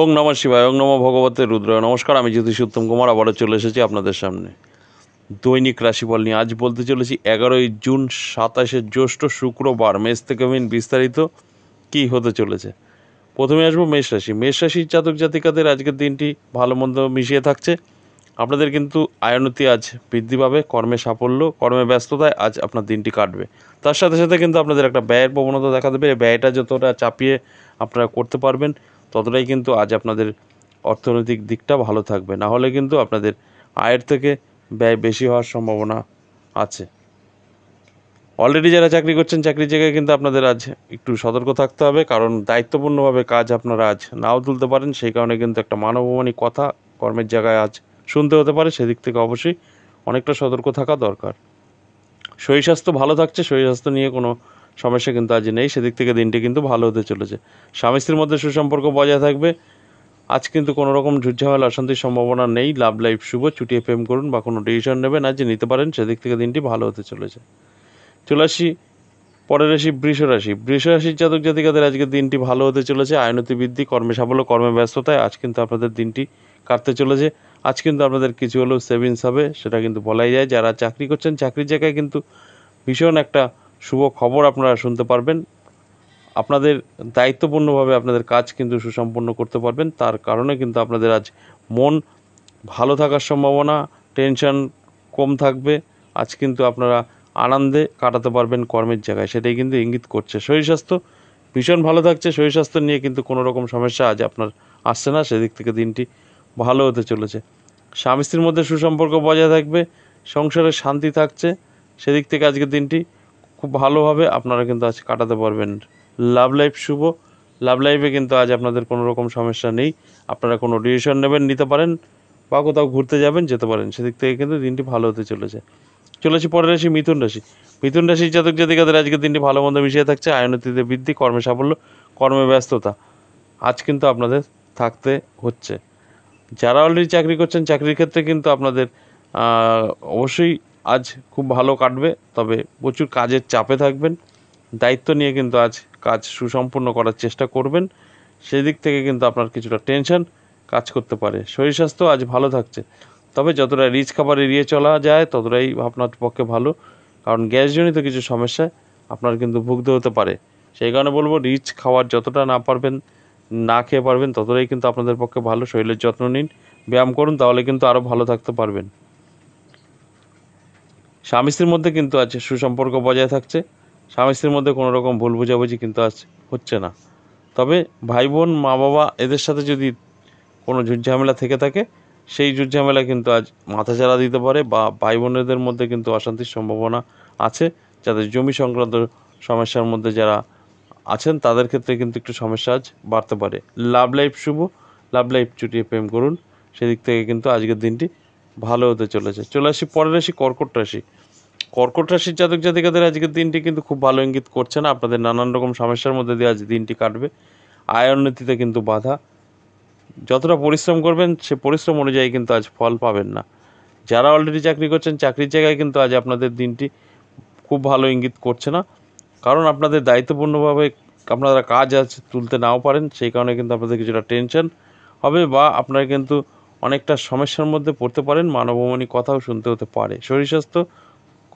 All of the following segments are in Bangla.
ওং নম শিবায় ওং নম ভগবতের রুদ্র নমস্কার আমি জ্যোতিষ উত্তম কুমার আবারও চলে এসেছি আপনাদের সামনে দৈনিক রাশিফল নিয়ে আজ বলতে চলেছি এগারোই জুন সাতাশে জ্যৈষ্ঠ শুক্রবার মেষ থেকে মিন বিস্তারিত কি হতে চলেছে প্রথমে আসবো মেষ রাশি মেষ রাশির জাতক জাতিকাদের আজকের দিনটি ভালো মন্দ মিশিয়ে থাকছে আপনাদের কিন্তু আয়নতি আজ বৃদ্ধি পাবে কর্মে সাফল্য কর্মে ব্যস্ততায় আজ আপনার দিনটি কাটবে তার সাথে সাথে কিন্তু আপনাদের একটা ব্যয়ের প্রবণতা দেখা দেবে ব্যয়টা যতটা চাপিয়ে আপনারা করতে পারবেন ততটাই কিন্তু আজ আপনাদের অর্থনৈতিক দিকটা ভালো থাকবে না হলে কিন্তু আপনাদের আয়ের থেকে ব্যয় বেশি হওয়ার সম্ভাবনা আছে অলরেডি যারা চাকরি করছেন চাকরির জায়গায় কিন্তু আপনাদের আজ একটু সতর্ক থাকতে হবে কারণ দায়িত্বপূর্ণভাবে কাজ আপনারা আজ নাও তুলতে পারেন সেই কারণে কিন্তু একটা মানবমানী কথা কর্মের জায়গায় আজ শুনতে হতে পারে সেদিক থেকে অবশ্যই অনেকটা সতর্ক থাকা দরকার শরীর স্বাস্থ্য ভালো থাকছে শরীর স্বাস্থ্য নিয়ে কোনো সমস্যা কিন্তু আজ নেই সেদিক থেকে দিনটি কিন্তু ভালো হতে চলেছে স্বামী স্ত্রীর মধ্যে সুসম্পর্ক বজায় থাকবে আজ কিন্তু কোনো রকম ঝুটঝামেলা অশান্তির সম্ভাবনা নেই লাভ লাইফ শুভ চুটিয়ে প্রেম করুন বা কোনো ডিসিশন নেবেন আজ নিতে পারেন সেদিক থেকে দিনটি ভালো হতে চলেছে চলে আসি পরের রাশি বৃষ রাশি বৃষ রাশির জাতক জাতিকাদের আজকের দিনটি ভালো হতে চলেছে আয়নতি বৃদ্ধি কর্মে সাফল্য কর্মে ব্যস্ততায় আজ কিন্তু আপনাদের দিনটি কাটতে চলেছে আজ কিন্তু আপনাদের কিছু হলেও সেভিংস হবে সেটা কিন্তু বলাই যায় যারা চাকরি করছেন চাকরির জায়গায় কিন্তু ভীষণ একটা শুভ খবর আপনারা শুনতে পারবেন আপনাদের দায়িত্বপূর্ণভাবে আপনাদের কাজ কিন্তু সুসম্পন্ন করতে পারবেন তার কারণে কিন্তু আপনাদের আজ মন ভালো থাকার সম্ভাবনা টেনশন কম থাকবে আজ কিন্তু আপনারা আনন্দে কাটাতে পারবেন কর্মের জায়গায় সেটাই কিন্তু ইঙ্গিত করছে শরীর স্বাস্থ্য ভীষণ ভালো থাকছে শরীর স্বাস্থ্য নিয়ে কিন্তু কোনো রকম সমস্যা আজ আপনার আসছে না সেদিক থেকে দিনটি ভালো হতে চলেছে স্বামী স্ত্রীর মধ্যে সুসম্পর্ক বজায় থাকবে সংসারে শান্তি থাকছে সেদিক থেকে আজকের দিনটি খুব ভালোভাবে আপনারা কিন্তু আজ কাটাতে পারবেন লাভ লাইফ শুভ লাভ লাইফে কিন্তু আজ আপনাদের কোনো রকম সমস্যা নেই আপনারা কোনো ডিসিশন নেবেন নিতে পারেন বা কোথাও ঘুরতে যাবেন যেতে পারেন সেদিক থেকে কিন্তু দিনটি ভালো হতে চলেছে চলেছে পরের রাশি মিথুন রাশি মিথুন রাশির জাতক জাতিকাদের আজকের দিনটি ভালো মন্দ মিশিয়ে থাকছে আয়নতিতে বৃদ্ধি কর্মে সাফল্য কর্মে ব্যস্ততা আজ কিন্তু আপনাদের থাকতে হচ্ছে যারা অলরেডি চাকরি করছেন চাকরির ক্ষেত্রে কিন্তু আপনাদের অবশ্যই আজ খুব ভালো কাটবে তবে প্রচুর কাজের চাপে থাকবেন দায়িত্ব নিয়ে কিন্তু আজ কাজ সুসম্পন্ন করার চেষ্টা করবেন সেদিক থেকে কিন্তু আপনার কিছুটা টেনশন কাজ করতে পারে শরীর স্বাস্থ্য আজ ভালো থাকছে তবে যতটা রিচ খাবার এড়িয়ে চলা যায় ততটাই আপনার পক্ষে ভালো কারণ গ্যাসজনিত কিছু সমস্যা আপনার কিন্তু ভুগতে হতে পারে সেই কারণে বলবো রিচ খাওয়ার যতটা না পারবেন না খেয়ে পারবেন ততটাই কিন্তু আপনাদের পক্ষে ভালো শরীরের যত্ন নিন ব্যায়াম করুন তাহলে কিন্তু আরও ভালো থাকতে পারবেন স্বামী স্ত্রীর মধ্যে কিন্তু আছে সুসম্পর্ক বজায় থাকছে স্বামী স্ত্রীর মধ্যে কোনো রকম ভুল বোঝাবুঝি কিন্তু আছে হচ্ছে না তবে ভাই বোন মা বাবা এদের সাথে যদি কোনো ঝুটঝামেলা থেকে থাকে সেই ঝুটঝামেলা কিন্তু আজ মাথা মাথাচাড়া দিতে পারে বা ভাই বোনেদের মধ্যে কিন্তু অশান্তির সম্ভাবনা আছে যাদের জমি সংক্রান্ত সমস্যার মধ্যে যারা আছেন তাদের ক্ষেত্রে কিন্তু একটু সমস্যা আজ বাড়তে পারে লাভ লাইফ শুভ লাভ লাইফ চুটিয়ে প্রেম করুন সেদিক থেকে কিন্তু আজকের দিনটি ভালো হতে চলেছে চলে আসি পরের রাশি কর্কট রাশি কর্কট রাশির জাতক জাতিকাদের আজকের দিনটি কিন্তু খুব ভালো ইঙ্গিত করছে না আপনাদের নানান রকম সমস্যার মধ্যে দিয়ে আজ দিনটি কাটবে আয় উন্নতিতে কিন্তু বাধা যতটা পরিশ্রম করবেন সে পরিশ্রম অনুযায়ী কিন্তু আজ ফল পাবেন না যারা অলরেডি চাকরি করছেন চাকরির জায়গায় কিন্তু আজ আপনাদের দিনটি খুব ভালো ইঙ্গিত করছে না কারণ আপনাদের দায়িত্বপূর্ণভাবে আপনারা কাজ আজ তুলতে নাও পারেন সেই কারণে কিন্তু আপনাদের কিছুটা টেনশন হবে বা আপনারা কিন্তু অনেকটা সমস্যার মধ্যে পড়তে পারেন মানবমণি কথাও শুনতে হতে পারে শরীর স্বাস্থ্য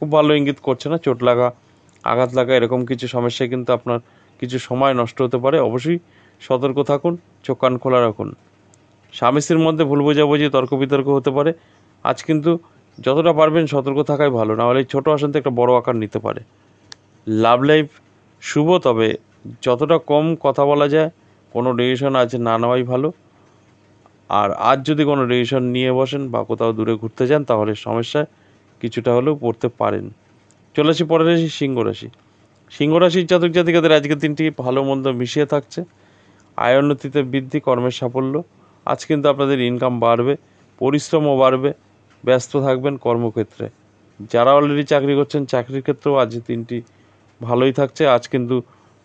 খুব ভালো ইঙ্গিত করছে না চোট লাগা আঘাত লাগা এরকম কিছু সমস্যায় কিন্তু আপনার কিছু সময় নষ্ট হতে পারে অবশ্যই সতর্ক থাকুন চোখ কান খোলা রাখুন স্বামী স্ত্রীর মধ্যে ভুল বোঝাবুঝি তর্ক বিতর্ক হতে পারে আজ কিন্তু যতটা পারবেন সতর্ক থাকাই ভালো নাহলে ছোটো অশান্তি একটা বড় আকার নিতে পারে লাভ লাইফ শুভ তবে যতটা কম কথা বলা যায় কোনো ডিসিশন আজ না নেওয়াই ভালো আর আজ যদি কোনো ডিসিশন নিয়ে বসেন বা কোথাও দূরে ঘুরতে যান তাহলে সমস্যায় কিছুটা হলেও পড়তে পারেন চলে আসি পরের রাশি সিংহ রাশি সিংহ রাশির জাতক জাতিকাদের আজকের দিনটি ভালো মন্দ মিশিয়ে থাকছে আয় উন্নতিতে বৃদ্ধি কর্মের সাফল্য আজ কিন্তু আপনাদের ইনকাম বাড়বে পরিশ্রমও বাড়বে ব্যস্ত থাকবেন কর্মক্ষেত্রে যারা অলরেডি চাকরি করছেন চাকরির ক্ষেত্রেও আজ দিনটি ভালোই থাকছে আজ কিন্তু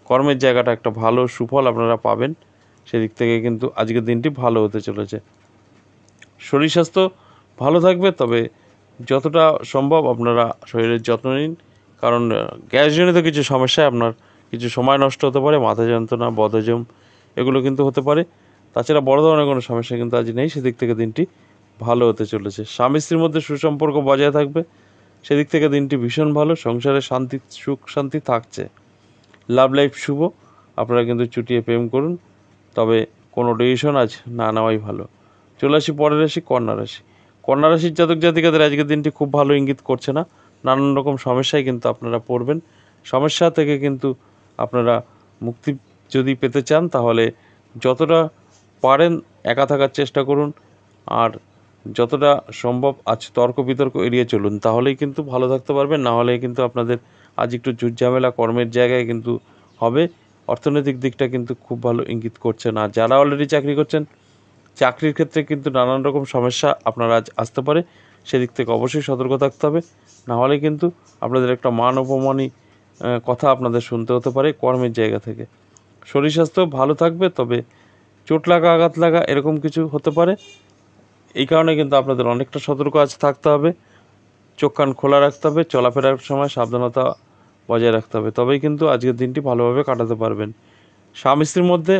কর্মের জায়গাটা একটা ভালো সুফল আপনারা পাবেন সেদিক থেকে কিন্তু আজকের দিনটি ভালো হতে চলেছে শরীর স্বাস্থ্য ভালো থাকবে তবে যতটা সম্ভব আপনারা শরীরের যত্ন নিন কারণ গ্যাসজনিত কিছু সমস্যায় আপনার কিছু সময় নষ্ট হতে পারে মাথা যন্ত্রণা বদহজম এগুলো কিন্তু হতে পারে তাছাড়া বড় ধরনের কোনো সমস্যা কিন্তু আজ নেই সেদিক থেকে দিনটি ভালো হতে চলেছে স্বামী স্ত্রীর মধ্যে সুসম্পর্ক বজায় থাকবে সেদিক থেকে দিনটি ভীষণ ভালো সংসারে শান্তি সুখ শান্তি থাকছে লাভ লাইফ শুভ আপনারা কিন্তু চুটিয়ে প্রেম করুন তবে কোনো ডিসিশন আজ না নেওয়াই ভালো চলে আসি পরের রাশি কন্যা রাশি কন্যা রাশির জাতক জাতিকাদের আজকের দিনটি খুব ভালো ইঙ্গিত করছে না নানান রকম সমস্যায় কিন্তু আপনারা পড়বেন সমস্যা থেকে কিন্তু আপনারা মুক্তি যদি পেতে চান তাহলে যতটা পারেন একা থাকার চেষ্টা করুন আর যতটা সম্ভব আজ তর্ক বিতর্ক এড়িয়ে চলুন তাহলেই কিন্তু ভালো থাকতে পারবেন না হলে কিন্তু আপনাদের আজ একটু ঝুটঝামেলা কর্মের জায়গায় কিন্তু হবে অর্থনৈতিক দিকটা কিন্তু খুব ভালো ইঙ্গিত করছে না যারা অলরেডি চাকরি করছেন চাকরির ক্ষেত্রে কিন্তু নানান রকম সমস্যা আপনার আজ আসতে পারে সেদিক থেকে অবশ্যই সতর্ক থাকতে হবে নাহলে কিন্তু আপনাদের একটা মান অপমানই কথা আপনাদের শুনতে হতে পারে কর্মের জায়গা থেকে শরীর স্বাস্থ্য ভালো থাকবে তবে চোট লাগা আঘাত লাগা এরকম কিছু হতে পারে এই কারণে কিন্তু আপনাদের অনেকটা সতর্ক আজ থাকতে হবে চোখ কান খোলা রাখতে হবে চলাফেরার সময় সাবধানতা বজায় রাখতে হবে তবেই কিন্তু আজকের দিনটি ভালোভাবে কাটাতে পারবেন স্বামী স্ত্রীর মধ্যে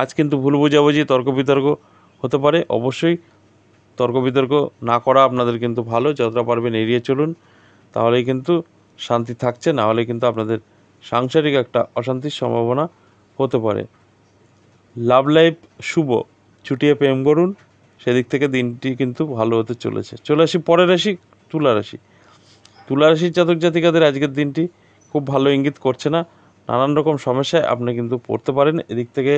আজ কিন্তু ভুল বোঝাবুঝি তর্ক বিতর্ক হতে পারে অবশ্যই তর্ক বিতর্ক না করা আপনাদের কিন্তু ভালো যতটা পারবেন এড়িয়ে চলুন তাহলেই কিন্তু শান্তি থাকছে না হলে কিন্তু আপনাদের সাংসারিক একটা অশান্তির সম্ভাবনা হতে পারে লাভ লাইফ শুভ ছুটিয়ে প্রেম করুন সেদিক থেকে দিনটি কিন্তু ভালো হতে চলেছে চলে আসি পরের রাশি তুলা রাশি তুলা রাশির জাতক জাতিকাদের আজকের দিনটি খুব ভালো ইঙ্গিত করছে না নানান রকম সমস্যায় আপনি কিন্তু পড়তে পারেন এদিক থেকে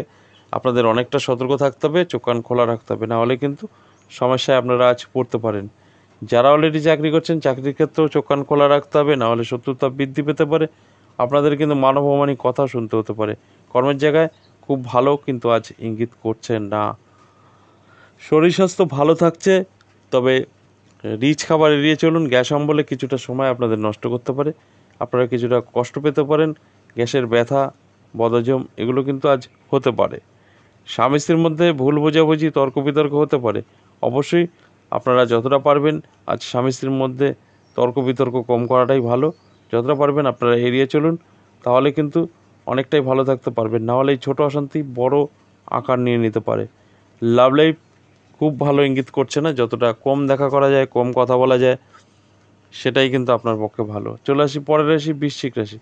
আপনাদের অনেকটা সতর্ক থাকতে হবে চোখ কান খোলা রাখতে হবে নাহলে কিন্তু সমস্যায় আপনারা আজ পড়তে পারেন যারা অলরেডি চাকরি করছেন চাকরির ক্ষেত্রেও চোখ কান খোলা রাখতে হবে নাহলে শত্রুতা বৃদ্ধি পেতে পারে আপনাদের কিন্তু অমানিক কথা শুনতে হতে পারে কর্মের জায়গায় খুব ভালো কিন্তু আজ ইঙ্গিত করছেন না শরীর স্বাস্থ্য ভালো থাকছে তবে রিচ খাবার এড়িয়ে চলুন গ্যাস অম্বলে কিছুটা সময় আপনাদের নষ্ট করতে পারে আপনারা কিছুটা কষ্ট পেতে পারেন গ্যাসের ব্যথা বদজম এগুলো কিন্তু আজ হতে পারে স্বামী স্ত্রীর মধ্যে ভুল বোঝাবুঝি তর্ক বিতর্ক হতে পারে অবশ্যই আপনারা যতটা পারবেন আজ স্বামী স্ত্রীর মধ্যে তর্ক বিতর্ক কম করাটাই ভালো যতটা পারবেন আপনারা এড়িয়ে চলুন তাহলে কিন্তু অনেকটাই ভালো থাকতে পারবেন নাহলে এই ছোটো অশান্তি বড় আকার নিয়ে নিতে পারে লাভ লাইফ খুব ভালো ইঙ্গিত করছে না যতটা কম দেখা করা যায় কম কথা বলা যায় সেটাই কিন্তু আপনার পক্ষে ভালো চলে আসি পরের রাশি বৃশ্চিক রাশি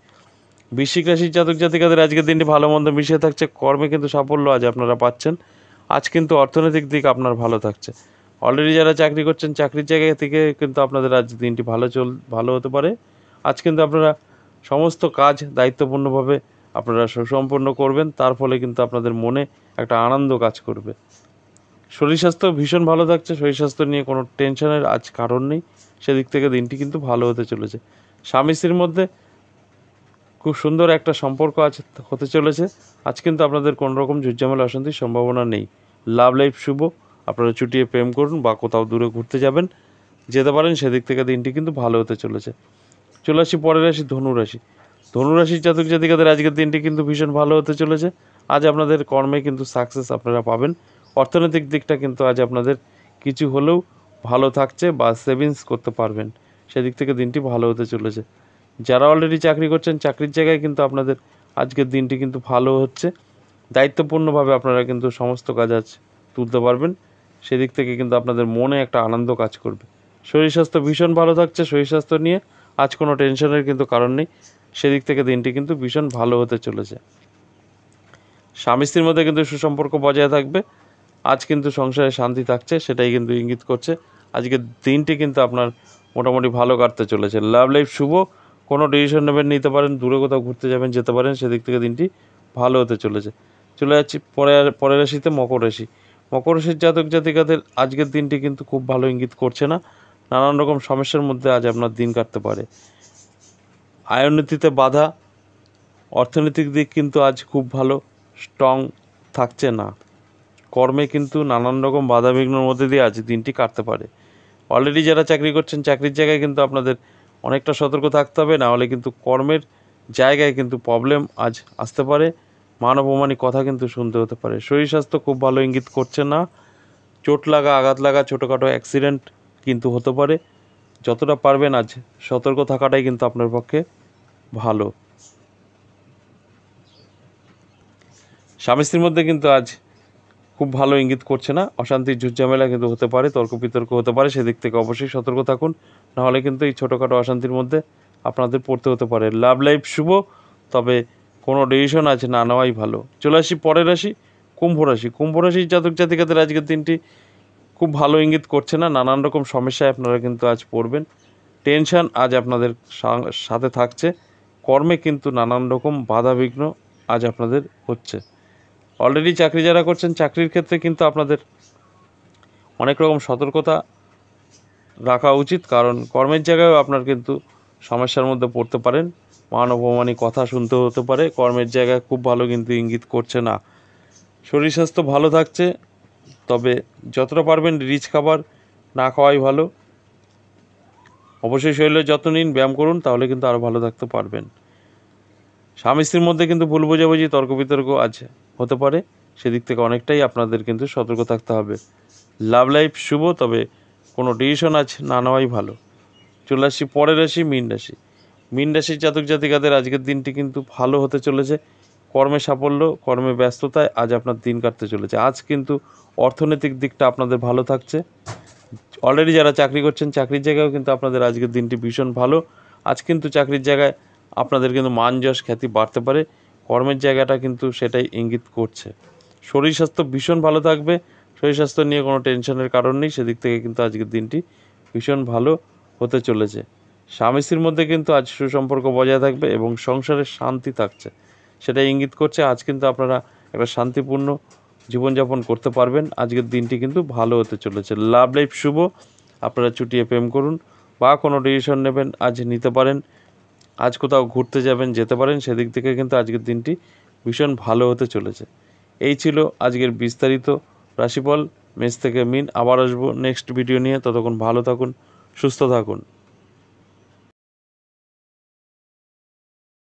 বৃশ্চিক রাশির জাতক জাতিকাদের আজকের দিনটি ভালো মন্দ মিশিয়ে থাকছে কর্মে কিন্তু সাফল্য আজ আপনারা পাচ্ছেন আজ কিন্তু অর্থনৈতিক দিক আপনার ভালো থাকছে অলরেডি যারা চাকরি করছেন চাকরির জায়গা থেকে কিন্তু আপনাদের আজ দিনটি ভালো চল ভালো হতে পারে আজ কিন্তু আপনারা সমস্ত কাজ দায়িত্বপূর্ণভাবে আপনারা সুসম্পন্ন করবেন তার ফলে কিন্তু আপনাদের মনে একটা আনন্দ কাজ করবে শরীর স্বাস্থ্য ভীষণ ভালো থাকছে শরীর স্বাস্থ্য নিয়ে কোনো টেনশনের আজ কারণ নেই সেদিক থেকে দিনটি কিন্তু ভালো হতে চলেছে স্বামী স্ত্রীর মধ্যে খুব সুন্দর একটা সম্পর্ক আজ হতে চলেছে আজ কিন্তু আপনাদের কোনো রকম ঝুটঝামেলা অশান্তির সম্ভাবনা নেই লাভ লাইফ শুভ আপনারা ছুটিয়ে প্রেম করুন বা কোথাও দূরে ঘুরতে যাবেন যেতে পারেন সেদিক থেকে দিনটি কিন্তু ভালো হতে চলেছে চলে আসি পরের রাশি ধনুরাশি ধনুরাশির জাতক জাতিকাদের আজকের দিনটি কিন্তু ভীষণ ভালো হতে চলেছে আজ আপনাদের কর্মে কিন্তু সাকসেস আপনারা পাবেন অর্থনৈতিক দিকটা কিন্তু আজ আপনাদের কিছু হলেও ভালো থাকছে বা সেভিংস করতে পারবেন সেদিক থেকে দিনটি ভালো হতে চলেছে যারা অলরেডি চাকরি করছেন চাকরির জায়গায় কিন্তু আপনাদের আজকের দিনটি কিন্তু ভালো হচ্ছে দায়িত্বপূর্ণভাবে আপনারা কিন্তু সমস্ত কাজ আজ তুলতে পারবেন সেদিক থেকে কিন্তু আপনাদের মনে একটা আনন্দ কাজ করবে শরীর স্বাস্থ্য ভীষণ ভালো থাকছে শরীর স্বাস্থ্য নিয়ে আজ কোনো টেনশনের কিন্তু কারণ নেই সেদিক থেকে দিনটি কিন্তু ভীষণ ভালো হতে চলেছে স্বামী স্ত্রীর মধ্যে কিন্তু সুসম্পর্ক বজায় থাকবে আজ কিন্তু সংসারে শান্তি থাকছে সেটাই কিন্তু ইঙ্গিত করছে আজকের দিনটি কিন্তু আপনার মোটামুটি ভালো কাটতে চলেছে লাভ লাইফ শুভ কোনো ডিসিশন নেবেন নিতে পারেন দূরে কোথাও ঘুরতে যাবেন যেতে পারেন সেদিক থেকে দিনটি ভালো হতে চলেছে চলে যাচ্ছি পরে পরের রাশিতে মকর রাশি মকর রাশির জাতক জাতিকাদের আজকের দিনটি কিন্তু খুব ভালো ইঙ্গিত করছে না নানান রকম সমস্যার মধ্যে আজ আপনার দিন কাটতে পারে আয়নীতিতে বাধা অর্থনৈতিক দিক কিন্তু আজ খুব ভালো স্ট্রং থাকছে না কর্মে কিন্তু নানান রকম বাধা বিঘ্নর মধ্যে দিয়ে আজ দিনটি কাটতে পারে অলরেডি যারা চাকরি করছেন চাকরির জায়গায় কিন্তু আপনাদের অনেকটা সতর্ক থাকতে হবে নাহলে কিন্তু কর্মের জায়গায় কিন্তু প্রবলেম আজ আসতে পারে মানবমানিক কথা কিন্তু শুনতে হতে পারে শরীর স্বাস্থ্য খুব ভালো ইঙ্গিত করছে না চোট লাগা আঘাত লাগা ছোটোখাটো অ্যাক্সিডেন্ট কিন্তু হতে পারে যতটা পারবেন আজ সতর্ক থাকাটাই কিন্তু আপনার পক্ষে ভালো স্বামী স্ত্রীর মধ্যে কিন্তু আজ খুব ভালো ইঙ্গিত করছে না অশান্তির ঝুটঝামেলা কিন্তু হতে পারে তর্ক বিতর্ক হতে পারে সেদিক থেকে অবশ্যই সতর্ক থাকুন নাহলে কিন্তু এই ছোটোখাটো অশান্তির মধ্যে আপনাদের পড়তে হতে পারে লাভ লাইফ শুভ তবে কোনো ডিসিশন আছে না নেওয়াই ভালো চলে আসি পরের রাশি কুম্ভ রাশি কুম্ভ রাশির জাতক জাতিকাদের আজকের দিনটি খুব ভালো ইঙ্গিত করছে না নানান রকম সমস্যায় আপনারা কিন্তু আজ পড়বেন টেনশান আজ আপনাদের সাথে থাকছে কর্মে কিন্তু নানান রকম বাধা বিঘ্ন আজ আপনাদের হচ্ছে অলরেডি চাকরি যারা করছেন চাকরির ক্ষেত্রে কিন্তু আপনাদের অনেক রকম সতর্কতা রাখা উচিত কারণ কর্মের জায়গায় আপনার কিন্তু সমস্যার মধ্যে পড়তে পারেন মান অপমানী কথা শুনতে হতে পারে কর্মের জায়গায় খুব ভালো কিন্তু ইঙ্গিত করছে না শরীর স্বাস্থ্য ভালো থাকছে তবে যতটা পারবেন রিচ খাবার না খাওয়াই ভালো অবশ্যই শরীরের যত্ন নিন ব্যায়াম করুন তাহলে কিন্তু আরও ভালো থাকতে পারবেন স্বামী স্ত্রীর মধ্যে কিন্তু ভুল বোঝাবুঝি তর্ক বিতর্ক আছে হতে পারে সেদিক থেকে অনেকটাই আপনাদের কিন্তু সতর্ক থাকতে হবে লাভ লাইফ শুভ তবে কোনো ডিসিশন আছে না নেওয়াই ভালো চলে আসছি পরের রাশি মিন রাশি মিন রাশির জাতক জাতিকাদের আজকের দিনটি কিন্তু ভালো হতে চলেছে কর্মে সাফল্য কর্মে ব্যস্ততায় আজ আপনার দিন কাটতে চলেছে আজ কিন্তু অর্থনৈতিক দিকটা আপনাদের ভালো থাকছে অলরেডি যারা চাকরি করছেন চাকরির জায়গায়ও কিন্তু আপনাদের আজকের দিনটি ভীষণ ভালো আজ কিন্তু চাকরির জায়গায় আপনাদের কিন্তু মান যশ খ্যাতি বাড়তে পারে কর্মের জায়গাটা কিন্তু সেটাই ইঙ্গিত করছে শরীর স্বাস্থ্য ভীষণ ভালো থাকবে শরীর স্বাস্থ্য নিয়ে কোনো টেনশনের কারণ নেই সেদিক থেকে কিন্তু আজকের দিনটি ভীষণ ভালো হতে চলেছে স্বামী স্ত্রীর মধ্যে কিন্তু আজ সুসম্পর্ক বজায় থাকবে এবং সংসারে শান্তি থাকছে সেটা ইঙ্গিত করছে আজ কিন্তু আপনারা একটা শান্তিপূর্ণ জীবনযাপন করতে পারবেন আজকের দিনটি কিন্তু ভালো হতে চলেছে লাভ লাইফ শুভ আপনারা ছুটিয়ে প্রেম করুন বা কোনো ডিসিশন নেবেন আজ নিতে পারেন আজ কোথাও ঘুরতে যাবেন যেতে পারেন সেদিক থেকে কিন্তু আজকের দিনটি ভীষণ ভালো হতে চলেছে এই ছিল আজকের বিস্তারিত রাশিফল মেষ থেকে মিন আবার আসবো নেক্সট ভিডিও নিয়ে ততক্ষণ ভালো থাকুন সুস্থ থাকুন